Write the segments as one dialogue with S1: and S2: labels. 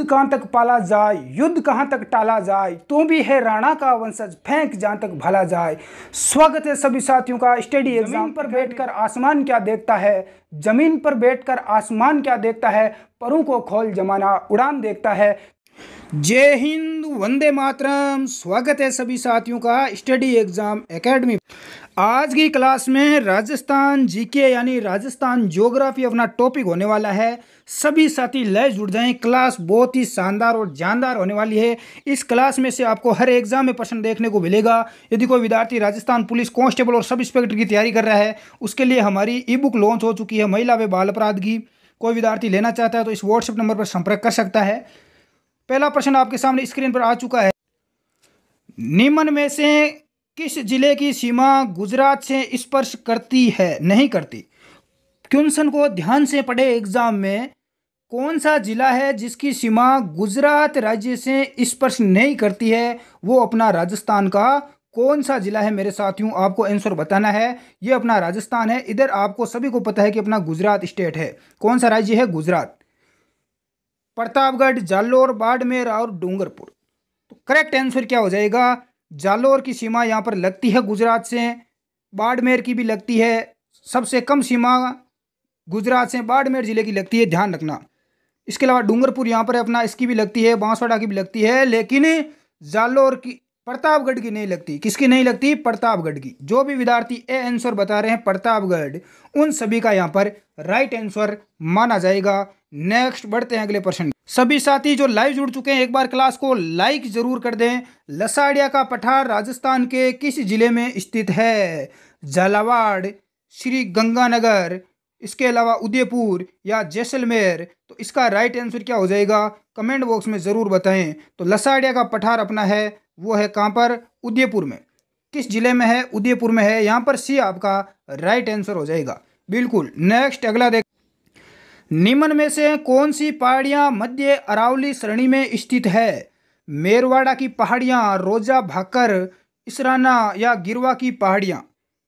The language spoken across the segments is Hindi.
S1: युद्ध कहाँ तक पाला जाए युद्ध कहाँ तक टाला जाए तू तो भी है राणा का वंशज फेंक जहाँ तक भला जाए स्वागत है सभी साथियों का स्टडी एग्जाम पर बैठकर आसमान क्या देखता है जमीन पर बैठकर आसमान क्या देखता है परों को खोल जमाना उड़ान देखता है जय हिंद वंदे मातरम स्वागत है सभी साथियों का स्टडी एग्जाम एकेडमी आज की क्लास में राजस्थान जीके यानी राजस्थान ज्योग्राफी अपना टॉपिक होने वाला है सभी साथी लय जुड़ जाएं क्लास बहुत ही शानदार और जानदार होने वाली है इस क्लास में से आपको हर एग्जाम में प्रश्न देखने को मिलेगा यदि कोई विद्यार्थी राजस्थान पुलिस कांस्टेबल और सब इंस्पेक्टर की तैयारी कर रहा है उसके लिए हमारी ई बुक लॉन्च हो चुकी है महिला व बाल अपराध की कोई विद्यार्थी लेना चाहता है तो इस व्हाट्सएप नंबर पर संपर्क कर सकता है पहला प्रश्न आपके सामने स्क्रीन पर आ चुका है निम्न में से किस जिले की सीमा गुजरात से स्पर्श करती है नहीं करती क्वेश्चन को ध्यान से पढ़े एग्जाम में कौन सा जिला है जिसकी सीमा गुजरात राज्य से स्पर्श नहीं करती है वो अपना राजस्थान का कौन सा जिला है मेरे साथियों आपको आंसर बताना है ये अपना राजस्थान है इधर आपको सभी को पता है कि अपना गुजरात स्टेट है कौन सा राज्य है गुजरात प्रतापगढ़ जालोर बाड़मेर और डूंगरपुर तो करेक्ट आंसर क्या हो जाएगा जालौर की सीमा यहाँ पर लगती है गुजरात से बाड़मेर की भी लगती है सबसे कम सीमा गुजरात से बाड़मेर ज़िले की लगती है ध्यान रखना इसके अलावा डूंगरपुर यहाँ पर अपना इसकी भी लगती है बांसवाड़ा की भी लगती है लेकिन जालौर की प्रतापगढ़ की नहीं लगती किसकी नहीं लगती प्रतापगढ़ की जो भी विद्यार्थी ए आंसर बता रहे हैं प्रतापगढ़ उन सभी का यहाँ पर राइट आंसर माना जाएगा नेक्स्ट बढ़ते हैं अगले प्रश्न सभी साथी जो लाइव जुड़ चुके हैं एक बार क्लास को लाइक जरूर कर दें लसाड़िया का पठार राजस्थान के किस जिले में स्थित है झालावाड़ श्री गंगानगर इसके अलावा उदयपुर या जैसलमेर तो इसका राइट आंसर क्या हो जाएगा कमेंट बॉक्स में ज़रूर बताएं तो लसाड़िया का पठार अपना है वो है कहाँ पर उदयपुर में किस जिले में है उदयपुर में है यहाँ पर सी आपका राइट आंसर हो जाएगा बिल्कुल नेक्स्ट अगला देख निम्न में से कौन सी पहाड़ियाँ मध्य अरावली श्रेणी में स्थित है मेरवाड़ा की पहाड़ियाँ रोजा भाकर इसराना या गिरवा की पहाड़ियाँ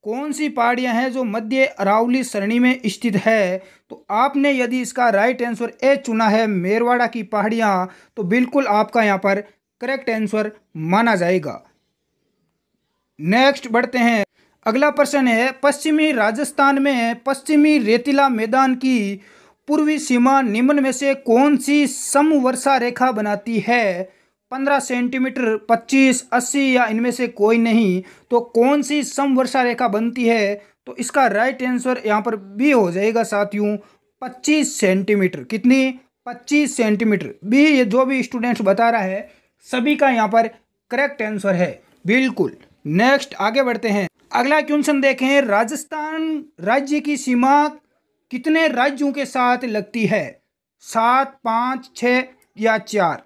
S1: कौन सी पहाड़ियाँ हैं जो मध्य अरावली श्रेणी में स्थित है तो आपने यदि इसका राइट आंसर ए चुना है मेरवाड़ा की पहाड़ियाँ तो बिल्कुल आपका यहाँ पर करेक्ट आंसर माना जाएगा नेक्स्ट बढ़ते हैं अगला प्रश्न है पश्चिमी राजस्थान में पश्चिमी रेतीला मैदान की पूर्वी सीमा निम्न में से कौन सी सम वर्षा रेखा बनाती है पंद्रह सेंटीमीटर पच्चीस अस्सी या इनमें से कोई नहीं तो कौन सी सम वर्षा रेखा बनती है तो इसका राइट आंसर यहाँ पर बी हो जाएगा साथियों पच्चीस सेंटीमीटर कितनी पच्चीस सेंटीमीटर बी ये जो भी स्टूडेंट्स बता रहा है सभी का यहाँ पर करेक्ट आंसर है बिल्कुल नेक्स्ट आगे बढ़ते हैं अगला क्वेश्चन देखें राजस्थान राज्य की सीमा कितने राज्यों के साथ लगती है सात पाँच छः या चार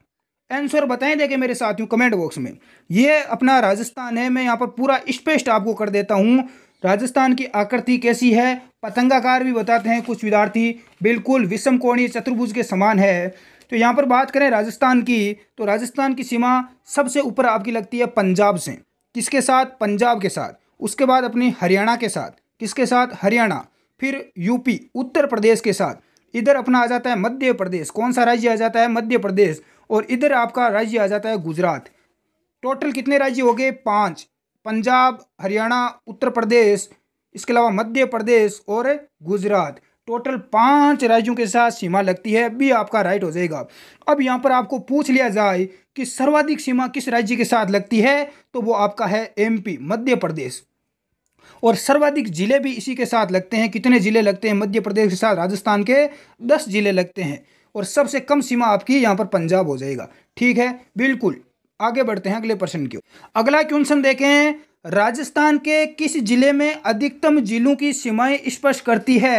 S1: आंसर बताएं देखें मेरे साथियों कमेंट बॉक्स में ये अपना राजस्थान है मैं यहाँ पर पूरा स्पेस्ट आपको कर देता हूँ राजस्थान की आकृति कैसी है पतंगाकार भी बताते हैं कुछ विद्यार्थी बिल्कुल विषम कोणी चतुर्भुज के समान है तो यहाँ पर बात करें राजस्थान की तो राजस्थान की सीमा सबसे ऊपर आपकी लगती है पंजाब से किसके साथ पंजाब के साथ उसके बाद अपनी हरियाणा के साथ किसके साथ हरियाणा फिर यूपी उत्तर प्रदेश के साथ इधर अपना आ जाता है मध्य प्रदेश कौन सा राज्य आ जाता है मध्य प्रदेश और इधर आपका राज्य आ जाता है गुजरात टोटल कितने राज्य हो गए पाँच पंजाब हरियाणा उत्तर प्रदेश इसके अलावा मध्य प्रदेश और गुजरात टोटल पाँच राज्यों के साथ सीमा लगती है भी आपका राइट हो जाएगा अब यहाँ पर आपको पूछ लिया जाए कि सर्वाधिक सीमा किस राज्य के साथ लगती है तो वो आपका है एमपी मध्य प्रदेश और सर्वाधिक ज़िले भी इसी के साथ लगते हैं कितने ज़िले लगते हैं मध्य प्रदेश के साथ राजस्थान के दस ज़िले लगते हैं और सबसे कम सीमा आपकी यहाँ पर पंजाब हो जाएगा ठीक है बिल्कुल आगे बढ़ते हैं अगले प्रश्न की अगला क्वेश्चन देखें राजस्थान के किस जिले में अधिकतम जिलों की सीमाएं स्पष्ट करती है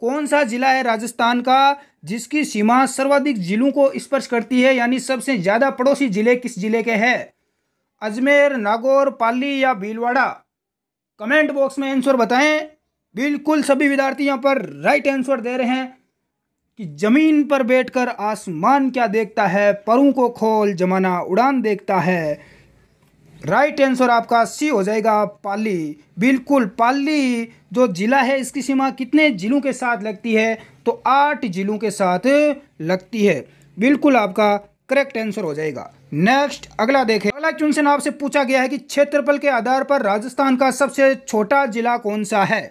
S1: कौन सा जिला है राजस्थान का जिसकी सीमा सर्वाधिक जिलों को स्पर्श करती है यानी सबसे ज़्यादा पड़ोसी जिले किस जिले के हैं अजमेर नागौर पाली या भीलवाड़ा कमेंट बॉक्स में आंसर बताएं बिल्कुल सभी विद्यार्थी यहाँ पर राइट आंसर दे रहे हैं कि जमीन पर बैठकर आसमान क्या देखता है परों को खोल जमाना उड़ान देखता है राइट आंसर आपका सी हो जाएगा पाली बिल्कुल पाली जो जिला है इसकी सीमा कितने जिलों के साथ लगती है तो आठ जिलों के साथ लगती है बिल्कुल आपका करेक्ट आंसर हो जाएगा नेक्स्ट अगला देखें अगला क्वेश्चन आपसे पूछा गया है कि क्षेत्रफल के आधार पर राजस्थान का सबसे छोटा जिला कौन सा है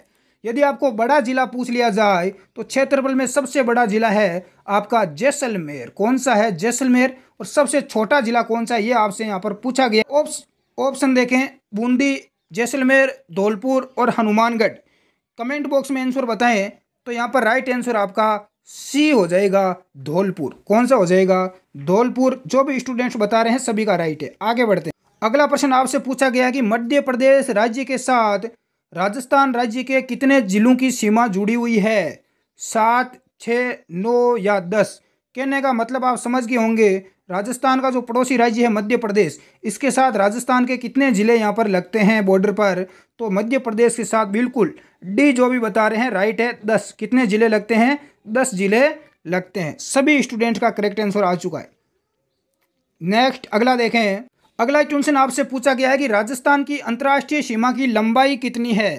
S1: यदि आपको बड़ा जिला पूछ लिया जाए तो क्षेत्रफल में सबसे बड़ा जिला है आपका जैसलमेर कौन सा है जैसलमेर और सबसे छोटा जिला कौन सा है ये आपसे यहाँ पर पूछा गया ऑप्शन देखें बूंदी जैसलमेर धौलपुर और हनुमानगढ़ कमेंट बॉक्स में आंसर बताएं तो यहाँ पर राइट आंसर आपका सी हो जाएगा धौलपुर कौन सा हो जाएगा धौलपुर जो भी स्टूडेंट्स बता रहे हैं सभी का राइट है आगे बढ़ते हैं अगला प्रश्न आपसे पूछा गया कि मध्य प्रदेश राज्य के साथ राजस्थान राज्य के कितने जिलों की सीमा जुड़ी हुई है सात छः नौ या दस कहने का मतलब आप समझ गए होंगे राजस्थान का जो पड़ोसी राज्य है मध्य प्रदेश इसके साथ राजस्थान के कितने ज़िले यहाँ पर लगते हैं बॉर्डर पर तो मध्य प्रदेश के साथ बिल्कुल डी जो भी बता रहे हैं राइट है दस कितने ज़िले लगते हैं दस ज़िले लगते हैं सभी स्टूडेंट का करेक्ट आंसर आ चुका है नेक्स्ट अगला देखें अगला क्वेश्चन आपसे पूछा गया है कि राजस्थान की अंतर्राष्ट्रीय सीमा की लंबाई कितनी है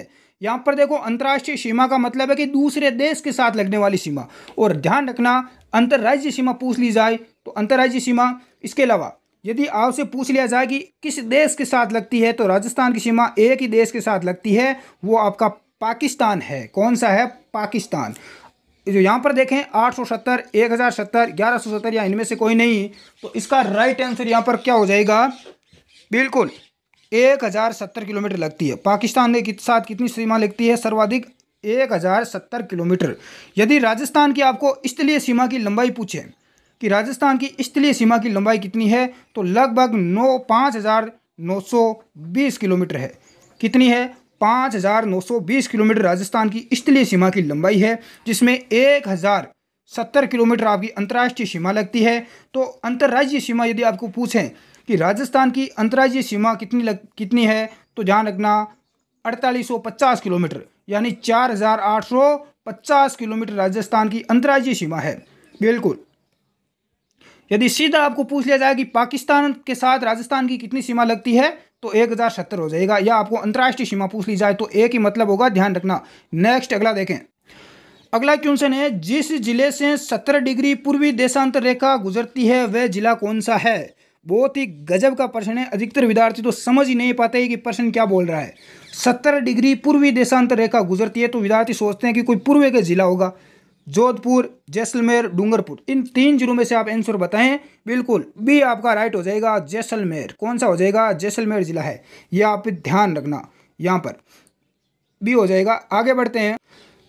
S1: यहाँ पर देखो अंतर्राष्ट्रीय सीमा का मतलब है कि दूसरे देश के साथ लगने वाली सीमा और ध्यान रखना अंतर्राज्य सीमा पूछ ली जाए तो अंतर्राज्यीय सीमा इसके अलावा यदि आपसे पूछ लिया जाए कि किस देश के साथ लगती है तो राजस्थान की सीमा एक ही देश के साथ लगती है वो आपका पाकिस्तान है कौन सा है पाकिस्तान जो यहाँ पर देखें 870, 1070, सत्तर या इनमें से कोई नहीं तो इसका राइट आंसर यहाँ पर क्या हो जाएगा बिल्कुल एक हज़ार सत्तर किलोमीटर लगती है पाकिस्तान के साथ कितनी सीमा लगती है सर्वाधिक एक हज़ार सत्तर किलोमीटर यदि राजस्थान की आपको स्थलीय सीमा की लंबाई पूछें कि राजस्थान की स्थलीय सीमा की लंबाई कितनी है तो लगभग नौ पाँच हज़ार नौ सौ बीस किलोमीटर है कितनी है पाँच हज़ार नौ सौ बीस किलोमीटर राजस्थान की स्थलीय सीमा की लंबाई है जिसमें एक हज़ार सत्तर किलोमीटर आपकी अंतर्राष्ट्रीय सीमा लगती है तो अंतर्राज्यीय सीमा यदि आपको पूछें कि राजस्थान की अंतर्राज्यीय सीमा कितनी लग कितनी है तो ध्यान रखना अड़तालीस सौ पचास किलोमीटर यानी चार हज़ार आठ सौ पचास किलोमीटर राजस्थान की अंतर्राज्यीय सीमा है बिल्कुल यदि सीधा आपको पूछ लिया जाए कि पाकिस्तान के साथ राजस्थान की कितनी सीमा लगती है तो एक हज़ार सत्तर हो जाएगा या आपको अंतर्राष्ट्रीय सीमा पूछ ली जाए तो एक ही मतलब होगा ध्यान रखना नेक्स्ट अगला देखें अगला क्वेश्चन है जिस जिले से सत्तर डिग्री पूर्वी देशांतर रेखा गुजरती है वह जिला कौन सा है बहुत ही गजब का प्रश्न है अधिकतर विद्यार्थी तो समझ ही नहीं पाते कि प्रश्न क्या बोल रहा है सत्तर डिग्री पूर्वी देशांतर रेखा गुजरती है तो विद्यार्थी सोचते हैं कि कोई पूर्व का जिला होगा जोधपुर जैसलमेर डूंगरपुर इन तीन जिलों में से आप आंसर बताएं बिल्कुल बी आपका राइट हो जाएगा जैसलमेर कौन सा हो जाएगा जैसलमेर जिला है यह आप ध्यान रखना यहाँ पर बी हो जाएगा आगे बढ़ते हैं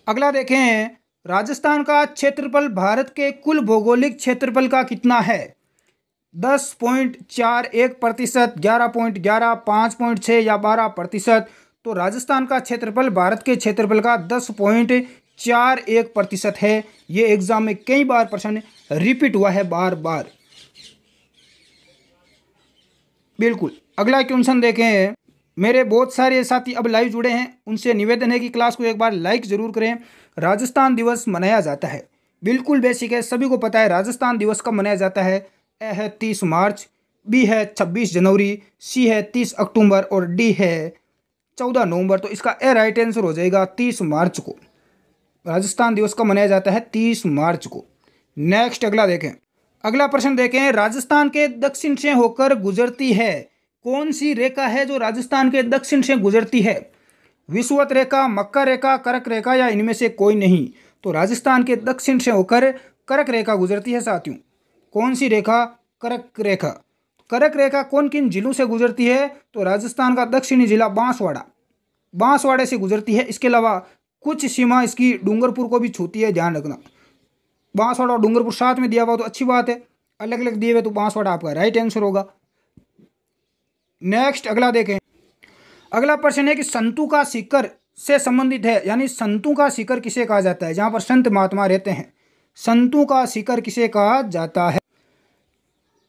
S1: अगला देखें राजस्थान का क्षेत्रफल भारत के कुल भौगोलिक क्षेत्रफल का कितना है दस पॉइंट चार एक प्रतिशत ग्यारह पॉइंट ग्यारह पाँच पॉइंट छः या बारह प्रतिशत तो राजस्थान का क्षेत्रफल भारत के क्षेत्रफल का दस पॉइंट चार एक प्रतिशत है ये एग्ज़ाम में कई बार प्रश्न रिपीट हुआ है बार बार बिल्कुल अगला क्वेश्चन देखें मेरे बहुत सारे साथी अब लाइव जुड़े हैं उनसे निवेदन है कि क्लास को एक बार लाइक ज़रूर करें राजस्थान दिवस मनाया जाता है बिल्कुल बेसिक है सभी को पता है राजस्थान दिवस कब मनाया जाता है ए है तीस मार्च बी है छब्बीस जनवरी सी है तीस अक्टूबर और डी है चौदह नवंबर तो इसका ए राइट आंसर हो जाएगा तीस मार्च को राजस्थान दिवस का मनाया जाता है तीस मार्च को नेक्स्ट अगला देखें अगला प्रश्न देखें राजस्थान के दक्षिण से होकर गुजरती है कौन सी रेखा है जो राजस्थान के दक्षिण से गुजरती है विश्वत रेखा मक्का रेखा करक रेखा या इनमें से कोई नहीं तो राजस्थान के दक्षिण से होकर करक रेखा गुजरती है साथियों कौन सी रेखा करक रेखा करक रेखा कौन किन जिलों से गुजरती है तो राजस्थान का दक्षिणी जिला बांसवाड़ा बांसवाड़े से गुजरती है इसके अलावा कुछ सीमा इसकी डूंगरपुर को भी छूती है ध्यान रखना बांसवाड़ा और डूंगरपुर साथ में दिया हुआ तो अच्छी बात है अलग अलग दिए हुए तो बांसवाड़ा आपका राइट आंसर होगा नेक्स्ट अगला देखें अगला प्रश्न है कि संतु का सीकर से संबंधित है यानी संतु का सीकर किसे कहा जाता है जहां पर संत महात्मा रहते हैं संतु का सीकर किसे कहा जाता है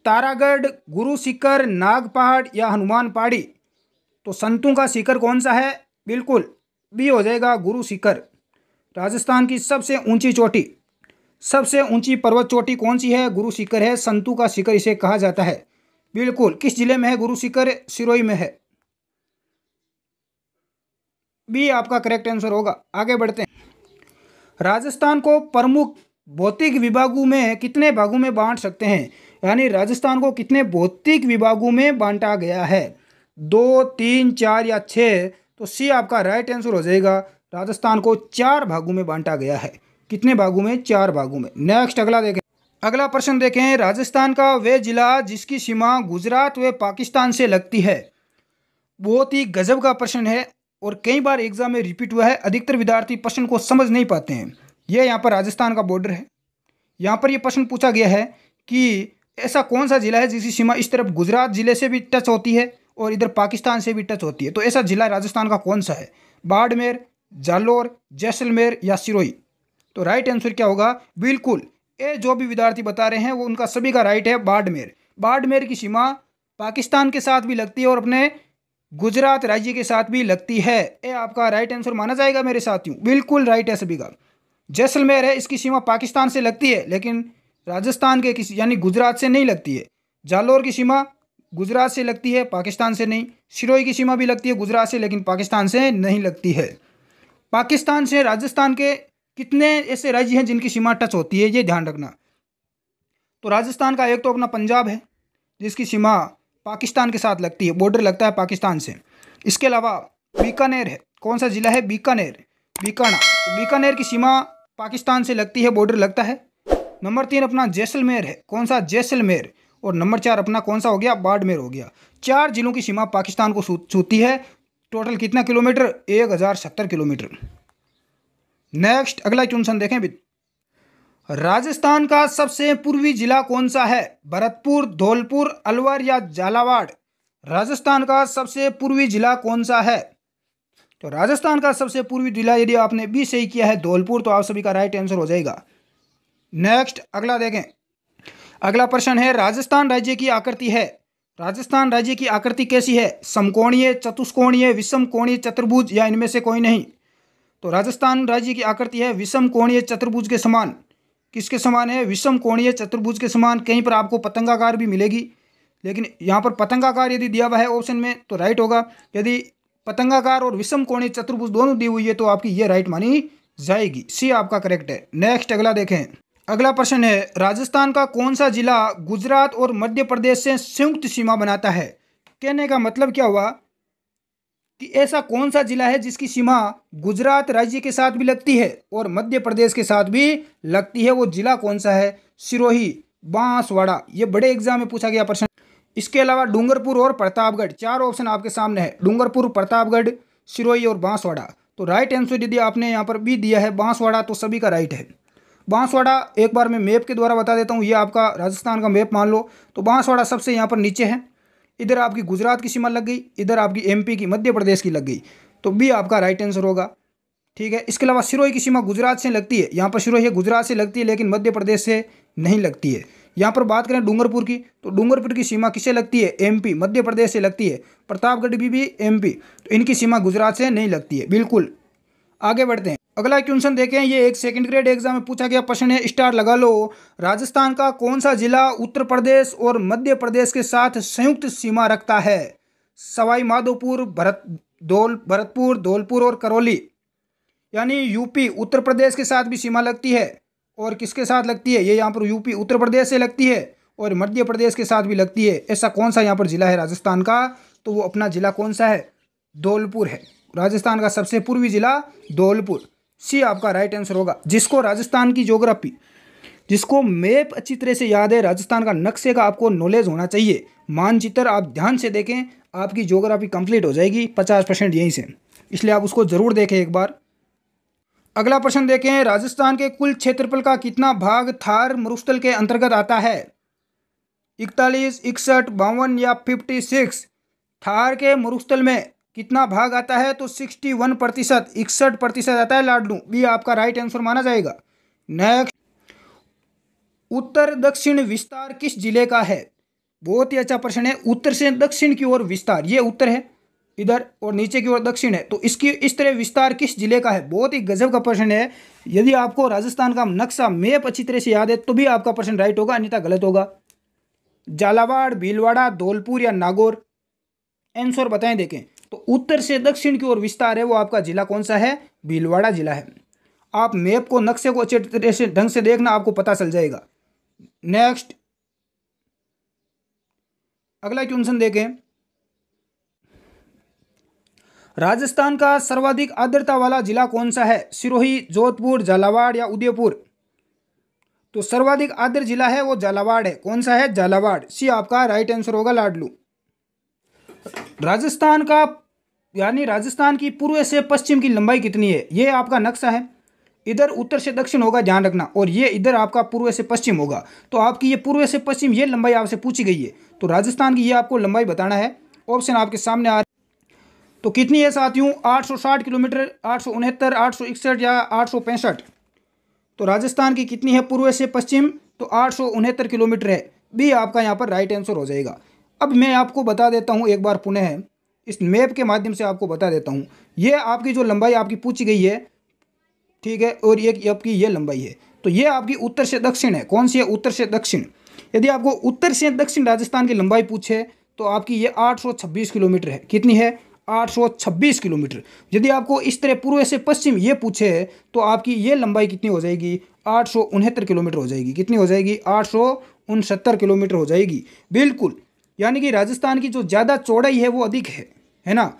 S1: तारागढ़ गुरु शिकर नाग पहाड़ या हनुमान पहाड़ी तो संतों का सीकर कौन सा है बिल्कुल भी हो जाएगा गुरु शिखर राजस्थान की सबसे ऊंची चोटी सबसे ऊंची पर्वत चोटी कौन सी है गुरु शिखर है संतू का शिखर इसे कहा जाता है बिल्कुल किस जिले में है गुरु शिखर सिरोई में है बी आपका करेक्ट आंसर होगा आगे बढ़ते हैं राजस्थान को प्रमुख भौतिक विभागों में कितने भागों में बांट सकते हैं यानी राजस्थान को कितने भौतिक विभागों में बांटा गया है दो तीन चार या छः तो सी आपका राइट आंसर हो जाएगा राजस्थान को चार भागों में बांटा गया है कितने भागों में चार भागों में नेक्स्ट अगला देखें अगला प्रश्न देखें राजस्थान का वह जिला जिसकी सीमा गुजरात व पाकिस्तान से लगती है बहुत ही गजब का प्रश्न है और कई बार एग्जाम में रिपीट हुआ है अधिकतर विद्यार्थी प्रश्न को समझ नहीं पाते हैं यह यहाँ पर राजस्थान का बॉर्डर है यहाँ पर यह प्रश्न पूछा गया है कि ऐसा कौन सा जिला है जिसकी सीमा इस तरफ गुजरात जिले से भी टच होती है और इधर पाकिस्तान से भी टच होती है तो ऐसा ज़िला राजस्थान का कौन सा है बाड़मेर जालोर जैसलमेर या सिरोही तो राइट आंसर क्या होगा बिल्कुल ये जो भी विद्यार्थी बता रहे हैं वो उनका सभी का राइट है बाड़मेर बाड़मेर की सीमा पाकिस्तान के साथ भी लगती है और अपने गुजरात राज्य के साथ भी लगती है ये आपका राइट आंसर माना जाएगा मेरे साथियों बिल्कुल राइट है सभी का जैसलमेर है इसकी सीमा पाकिस्तान से लगती है लेकिन राजस्थान के किसी यानी गुजरात से नहीं लगती है जालोर की सीमा गुजरात से लगती है पाकिस्तान से नहीं सिरोही की सीमा भी लगती है गुजरात से लेकिन पाकिस्तान से नहीं लगती है पाकिस्तान से राजस्थान के कितने ऐसे राज्य हैं जिनकी सीमा टच होती है ये ध्यान रखना तो राजस्थान का एक तो अपना पंजाब है जिसकी सीमा पाकिस्तान के साथ लगती है बॉर्डर लगता है पाकिस्तान से इसके अलावा बीकानेर है कौन सा ज़िला है बीकानेर बीकाना तो बीकानेर की सीमा पाकिस्तान से लगती है बॉर्डर लगता है नंबर तीन अपना जैसलमेर है कौन सा जैसलमेर और नंबर चार अपना कौन सा हो गया बाड़मेर हो गया चार जिलों की सीमा पाकिस्तान को छूती है टोटल कितना किलोमीटर एक हज़ार सत्तर किलोमीटर नेक्स्ट अगला चुनसन देखें राजस्थान का सबसे पूर्वी जिला कौन सा है भरतपुर धौलपुर अलवर या झालावाड़ राजस्थान का सबसे पूर्वी जिला कौन सा है तो राजस्थान का सबसे पूर्वी जिला यदि आपने बी सही किया है धौलपुर तो आप सभी का राइट आंसर हो जाएगा नेक्स्ट अगला देखें अगला प्रश्न है राजस्थान राज्य की आकृति है राजस्थान राज्य की आकृति कैसी है समकोणीय चतुष्कोणीय विषम कोणीय चतुर्भुज या इनमें से कोई नहीं तो राजस्थान राज्य की आकृति है विषम कोणीय चतुर्भुज के समान किसके समान है विषम कोणीय चतुर्भुज के समान कहीं पर आपको पतंगाकार भी मिलेगी लेकिन यहाँ पर पतंगाकार यदि दिया हुआ है ऑप्शन में तो राइट होगा यदि पतंगाकार और विषम कोणीय चतुर्भुज दोनों दी हुई है तो आपकी ये राइट मानी जाएगी सी आपका करेक्ट है नेक्स्ट अगला देखें अगला प्रश्न है राजस्थान का कौन सा जिला गुजरात और मध्य प्रदेश से संयुक्त सीमा बनाता है कहने का मतलब क्या हुआ कि ऐसा कौन सा जिला है जिसकी सीमा गुजरात राज्य के साथ भी लगती है और मध्य प्रदेश के साथ भी लगती है वो जिला कौन सा है सिरोही बांसवाड़ा ये बड़े एग्जाम में पूछा गया प्रश्न इसके अलावा डूंगरपुर और प्रतापगढ़ चार ऑप्शन आपके सामने है डूंगरपुर प्रतापगढ़ सिरोही और बांसवाड़ा तो राइट आंसर यदि आपने यहाँ पर भी दिया है बांसवाड़ा तो सभी का राइट है बांसवाड़ा एक बार मैं मैप के द्वारा बता देता हूँ ये आपका राजस्थान का मैप मान लो तो बांसवाड़ा सबसे यहाँ पर नीचे है इधर आपकी गुजरात की सीमा लग गई इधर आपकी एमपी की मध्य प्रदेश की लग गई तो भी आपका राइट आंसर होगा ठीक है इसके अलावा सिरोही की सीमा गुजरात से लगती है यहाँ पर सिरोही गुजरात से लगती है लेकिन मध्य प्रदेश से नहीं लगती है यहाँ पर बात करें डूंगरपुर की तो डूंगरपुर की सीमा किसे लगती है एमपी मध्य प्रदेश से लगती है प्रतापगढ़ भी भी एमपी तो इनकी सीमा गुजरात से नहीं लगती है बिल्कुल आगे बढ़ते हैं अगला क्वेश्चन देखें ये एक सेकंड ग्रेड एग्जाम में पूछा गया प्रश्न है स्टार लगा लो राजस्थान का कौन सा जिला उत्तर प्रदेश और मध्य प्रदेश के साथ संयुक्त सीमा रखता है सवाई माधोपुर भरत धोल भरतपुर धौलपुर और करौली यानी यूपी उत्तर प्रदेश के साथ भी सीमा लगती है और किसके साथ लगती है ये यहाँ पर यूपी उत्तर प्रदेश से लगती है और मध्य प्रदेश के साथ भी लगती है ऐसा कौन सा यहाँ पर जिला है राजस्थान का तो वो अपना जिला कौन सा है धौलपुर है राजस्थान का सबसे पूर्वी जिला धौलपुर सी आपका राइट आंसर होगा जिसको राजस्थान की ज्योग्राफी जिसको मैप अच्छी तरह से याद है राजस्थान का नक्शे का आपको नॉलेज होना चाहिए मानचित्र आप ध्यान से देखें आपकी ज्योग्राफी कंप्लीट हो जाएगी पचास परसेंट यहीं से इसलिए आप उसको ज़रूर देखें एक बार अगला प्रश्न देखें राजस्थान के कुल क्षेत्रफल का कितना भाग थार मरुस्थल के अंतर्गत आता है इकतालीस इकसठ बावन या फिफ्टी सिक्स थार के मरुस्थल में कितना भाग आता है तो सिक्सटी वन प्रतिशत इकसठ प्रतिशत आता है लाडलू बी आपका राइट आंसर माना जाएगा नेक्स्ट उत्तर दक्षिण विस्तार किस जिले का है बहुत ही अच्छा प्रश्न है उत्तर से दक्षिण की ओर विस्तार ये उत्तर है इधर और नीचे की ओर दक्षिण है तो इसकी इस तरह विस्तार किस जिले का है बहुत ही गजब का प्रश्न है यदि आपको राजस्थान का नक्शा मेप अच्छी तरह से याद है तो भी आपका प्रश्न राइट होगा अन्यथा गलत होगा झालावाड़ भीलवाड़ा धौलपुर या नागौर आंसर बताएं देखें तो उत्तर से दक्षिण की ओर विस्तार है वो आपका जिला कौन सा है भीलवाड़ा जिला है आप मैप को नक्शे को अच्छे तरह से ढंग से देखना आपको पता चल जाएगा नेक्स्ट अगला क्वेश्चन देखें राजस्थान का सर्वाधिक आर्द्रता वाला जिला कौन सा है सिरोही जोधपुर झालावाड़ या उदयपुर तो सर्वाधिक आर्द्र जिला है वो झालावाड़ है कौन सा है झालावाड़ सी आपका राइट आंसर होगा लाडलू राजस्थान का यानी राजस्थान की पूर्व से पश्चिम की लंबाई कितनी है ये आपका नक्शा है इधर उत्तर से दक्षिण होगा ध्यान रखना और ये इधर आपका पूर्व से पश्चिम होगा तो आपकी ये पूर्व से पश्चिम ये लंबाई आपसे पूछी गई है तो राजस्थान की ये आपको लंबाई बताना है ऑप्शन आपके सामने आ रहा तो कितनी है साथियों 860 किलोमीटर आठ सौ उनहत्तर आठ सौ इकसठ या आठ सौ पैंसठ तो राजस्थान की कितनी है पूर्व से पश्चिम तो आठ सौ उनहत्तर किलोमीटर है भी आपका यहाँ पर राइट आंसर हो जाएगा अब मैं आपको बता देता हूँ एक बार पुनः इस मैप के माध्यम से आपको बता देता हूँ ये आपकी जो लंबाई आपकी पूछी गई है ठीक है और ये आपकी ये लंबाई है तो ये आपकी उत्तर से दक्षिण है कौन सी है उत्तर से दक्षिण यदि आपको उत्तर से दक्षिण राजस्थान की लंबाई पूछे तो आपकी ये 826 किलोमीटर है कितनी है 826 किलोमीटर यदि आपको इस तरह पूर्व से पश्चिम ये पूछे तो आपकी ये लंबाई कितनी हो जाएगी आठ किलोमीटर हो जाएगी कितनी हो जाएगी आठ किलोमीटर हो जाएगी बिल्कुल यानी कि राजस्थान की जो ज़्यादा चौड़ाई है वो अधिक है है ना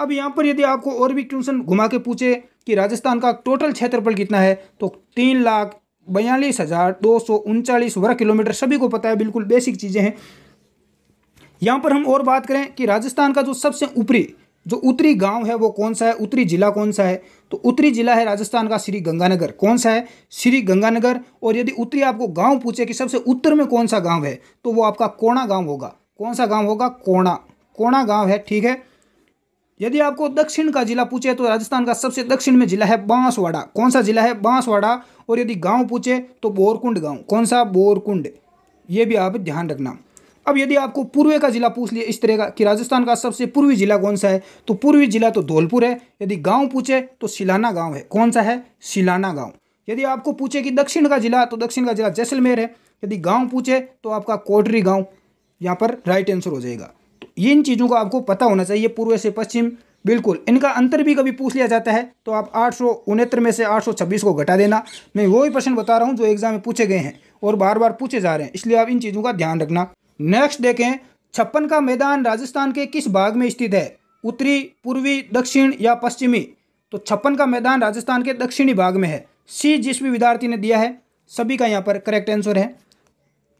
S1: अब यहाँ पर यदि आपको और भी क्वेश्चन घुमा के पूछे कि राजस्थान का टोटल क्षेत्रफल कितना है तो तीन लाख बयालीस हज़ार दो सौ उनचालीस वर्ग किलोमीटर सभी को पता है बिल्कुल बेसिक चीज़ें हैं यहाँ पर हम और बात करें कि राजस्थान का जो सबसे ऊपरी जो उत्तरी गांव है वो कौन सा है उत्तरी जिला कौन सा है तो उत्तरी जिला है राजस्थान का श्री गंगानगर कौन सा है श्री गंगानगर और यदि उत्तरी आपको गांव पूछे कि सबसे उत्तर में कौन सा गांव है तो वो आपका कोणा गांव होगा कौन सा गांव होगा कोणा कोणा गांव है ठीक है यदि आपको दक्षिण का जिला पूछे तो राजस्थान का सबसे दक्षिण में जिला है बांसवाड़ा कौन सा जिला है बांसवाड़ा और यदि गांव पूछे तो बोरकुंड गांव कौन सा बोरकुंड ये भी आप ध्यान रखना अब यदि आपको पूर्व का जिला पूछ लिया इस तरह का कि राजस्थान का सबसे पूर्वी जिला कौन सा है तो पूर्वी जिला तो धौलपुर है यदि गाँव पूछे तो सिलाना गाँव है कौन सा है सिलाना गाँव यदि आपको पूछे कि दक्षिण का जिला तो दक्षिण का जिला जैसलमेर है यदि गाँव पूछे तो आपका कोटरी गाँव यहाँ पर राइट आंसर हो जाएगा ये इन चीज़ों का आपको पता होना चाहिए पूर्व से पश्चिम बिल्कुल इनका अंतर भी कभी पूछ लिया जाता है तो आप आठ में से आठ को घटा देना मैं वही प्रश्न बता रहा हूँ जो एग्जाम में पूछे गए हैं और बार बार पूछे जा रहे हैं इसलिए आप इन चीज़ों का ध्यान रखना नेक्स्ट देखें छप्पन का मैदान राजस्थान के किस भाग में स्थित है उत्तरी पूर्वी दक्षिण या पश्चिमी तो छप्पन का मैदान राजस्थान के दक्षिणी भाग में है सी जिस भी विद्यार्थी ने दिया है सभी का यहाँ पर करेक्ट आंसर है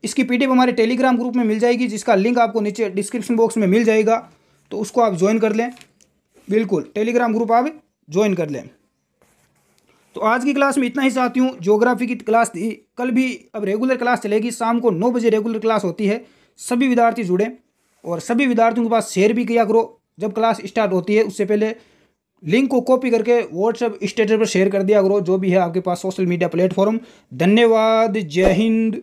S1: इसकी पीडीएफ हमारे टेलीग्राम ग्रुप में मिल जाएगी जिसका लिंक आपको नीचे डिस्क्रिप्शन बॉक्स में मिल जाएगा तो उसको आप ज्वाइन कर लें बिल्कुल टेलीग्राम ग्रुप आप ज्वाइन कर लें तो आज की क्लास में इतना ही चाहती हूँ ज्योग्राफी की क्लास थी कल भी अब रेगुलर क्लास चलेगी शाम को नौ बजे रेगुलर क्लास होती है सभी विद्यार्थी जुड़े और सभी विद्यार्थियों के पास शेयर भी किया करो जब क्लास स्टार्ट होती है उससे पहले लिंक को कॉपी करके व्हाट्सएप स्टेटस पर शेयर कर दिया करो जो भी है आपके पास सोशल मीडिया प्लेटफॉर्म धन्यवाद जय हिंद